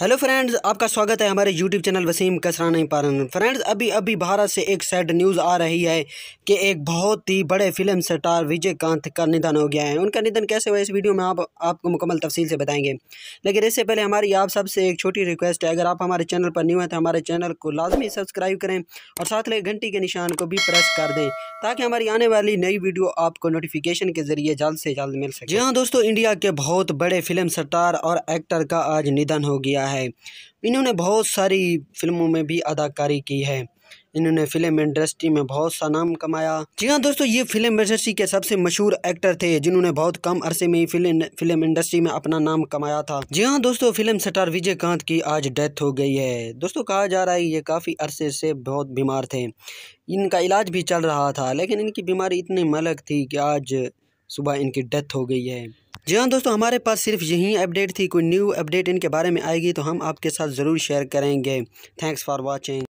hello friends आपका स्वागत है हमारे यूट्यूब चैनल वसीम कसराना पारन फ्रेंड्स अभी अभी भारत से एक सैड न्यूज़ आ रही है कि एक बहुत ही बड़े फिल्म स्टार विजय कांत का निधन हो गया है उनका निधन कैसे हुआ इस वीडियो में आप आपको मुकम्मल तफसील से बताएंगे लेकिन इससे पहले हमारी आप सबसे एक छोटी रिक्वेस्ट है अगर आप हमारे चैनल पर न्यू हैं तो हमारे चैनल को लाजमी सब्सक्राइब करें और साथ में घंटी के निशान को भी प्रेस कर दें ताकि हमारी आने वाली नई वीडियो आपको नोटिफिकेशन के ज़रिए जल्द से जल्द मिल सके जी हाँ दोस्तों इंडिया के बहुत बड़े फिल्म स्टार और एक्टर का आज निधन हो गया किया है इन्होंने बहुत सारी फिल्मों में भी अदाकारी की है इन्होंने फिल्म इंडस्ट्री में बहुत सा नाम कमाया जी हाँ दोस्तों ये फिल्म इंडस्ट्री के सबसे मशहूर एक्टर थे जिन्होंने बहुत कम अरसे में ही फिल्म फिल्म इंडस्ट्री में अपना नाम कमाया था जी हाँ दोस्तों फिल्म स्टार विजय कांत की आज डेथ हो गई है दोस्तों कहा जा रहा है ये काफ़ी अरसे से बहुत बीमार थे इनका इलाज भी चल रहा था लेकिन इनकी बीमारी इतनी मलक थी कि आज सुबह इनकी डेथ हो गई है जी हाँ दोस्तों हमारे पास सिर्फ यही अपडेट थी कोई न्यू अपडेट इनके बारे में आएगी तो हम आपके साथ ज़रूर शेयर करेंगे थैंक्स फॉर वॉचिंग